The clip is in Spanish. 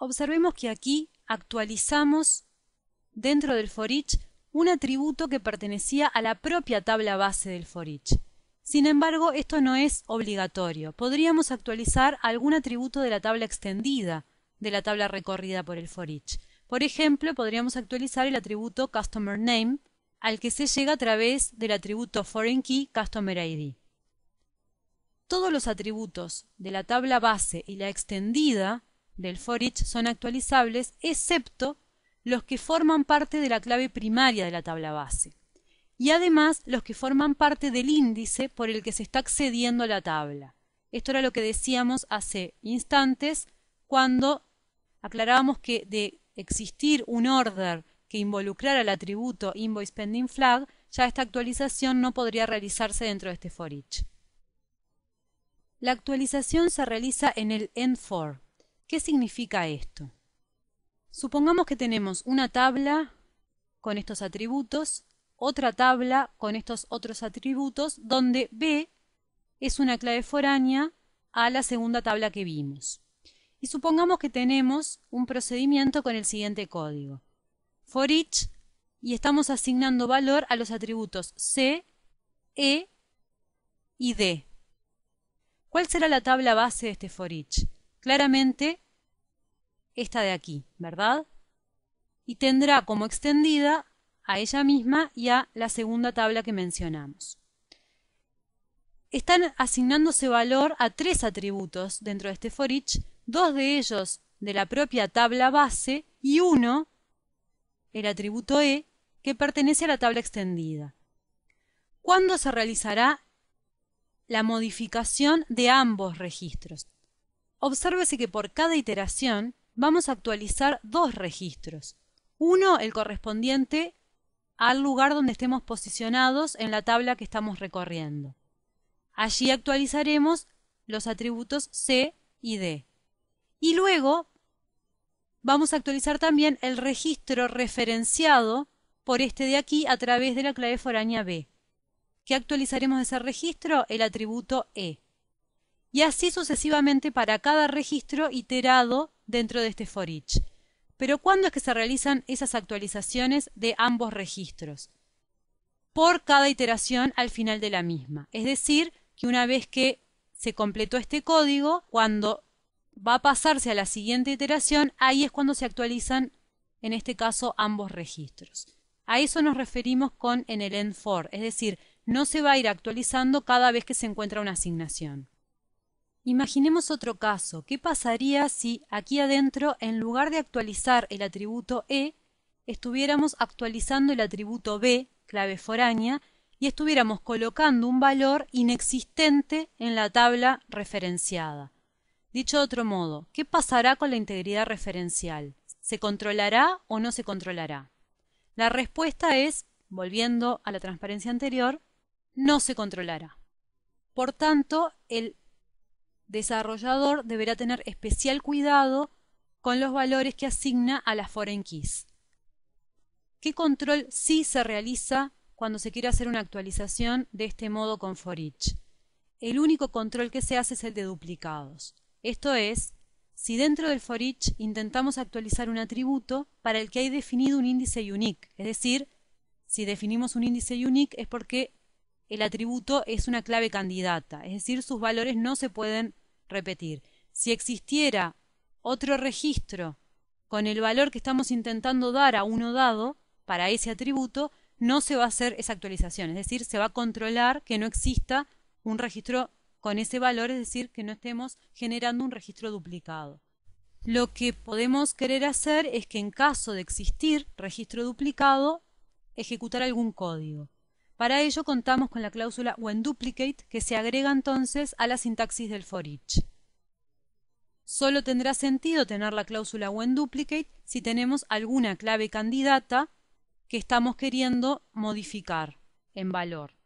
observemos que aquí actualizamos dentro del forEach un atributo que pertenecía a la propia tabla base del forEach. Sin embargo, esto no es obligatorio. Podríamos actualizar algún atributo de la tabla extendida de la tabla recorrida por el forEach. Por ejemplo, podríamos actualizar el atributo CustomerName al que se llega a través del atributo foreignKey CustomerID. Todos los atributos de la tabla base y la extendida del forEach son actualizables excepto los que forman parte de la clave primaria de la tabla base y además los que forman parte del índice por el que se está accediendo a la tabla. Esto era lo que decíamos hace instantes cuando aclarábamos que de existir un order que involucrara el atributo invoice pending flag, ya esta actualización no podría realizarse dentro de este for La actualización se realiza en el end for, ¿Qué significa esto? Supongamos que tenemos una tabla con estos atributos, otra tabla con estos otros atributos, donde B es una clave foránea a la segunda tabla que vimos. Y supongamos que tenemos un procedimiento con el siguiente código. For each y estamos asignando valor a los atributos C, E y D. ¿Cuál será la tabla base de este for each? claramente esta de aquí, ¿verdad? Y tendrá como extendida a ella misma y a la segunda tabla que mencionamos. Están asignándose valor a tres atributos dentro de este for each, dos de ellos de la propia tabla base y uno, el atributo e, que pertenece a la tabla extendida. ¿Cuándo se realizará la modificación de ambos registros? Obsérvese que por cada iteración vamos a actualizar dos registros. Uno, el correspondiente al lugar donde estemos posicionados en la tabla que estamos recorriendo. Allí actualizaremos los atributos C y D. Y luego vamos a actualizar también el registro referenciado por este de aquí a través de la clave foránea B, que actualizaremos de ese registro el atributo E y así sucesivamente para cada registro iterado dentro de este for each. Pero ¿cuándo es que se realizan esas actualizaciones de ambos registros? Por cada iteración al final de la misma. Es decir, que una vez que se completó este código, cuando va a pasarse a la siguiente iteración, ahí es cuando se actualizan, en este caso, ambos registros. A eso nos referimos con en el end for, es decir, no se va a ir actualizando cada vez que se encuentra una asignación. Imaginemos otro caso. ¿Qué pasaría si aquí adentro, en lugar de actualizar el atributo E, estuviéramos actualizando el atributo B, clave foránea, y estuviéramos colocando un valor inexistente en la tabla referenciada? Dicho de otro modo, ¿qué pasará con la integridad referencial? ¿Se controlará o no se controlará? La respuesta es, volviendo a la transparencia anterior, no se controlará. Por tanto, el desarrollador deberá tener especial cuidado con los valores que asigna a las foreign keys. ¿Qué control sí se realiza cuando se quiere hacer una actualización de este modo con forEach? El único control que se hace es el de duplicados. Esto es, si dentro del forEach intentamos actualizar un atributo para el que hay definido un índice unique, es decir, si definimos un índice unique es porque el atributo es una clave candidata, es decir, sus valores no se pueden repetir, si existiera otro registro con el valor que estamos intentando dar a uno dado para ese atributo, no se va a hacer esa actualización, es decir, se va a controlar que no exista un registro con ese valor, es decir, que no estemos generando un registro duplicado. Lo que podemos querer hacer es que en caso de existir registro duplicado, ejecutar algún código. Para ello contamos con la cláusula when duplicate que se agrega entonces a la sintaxis del for each. Solo tendrá sentido tener la cláusula when duplicate si tenemos alguna clave candidata que estamos queriendo modificar en valor.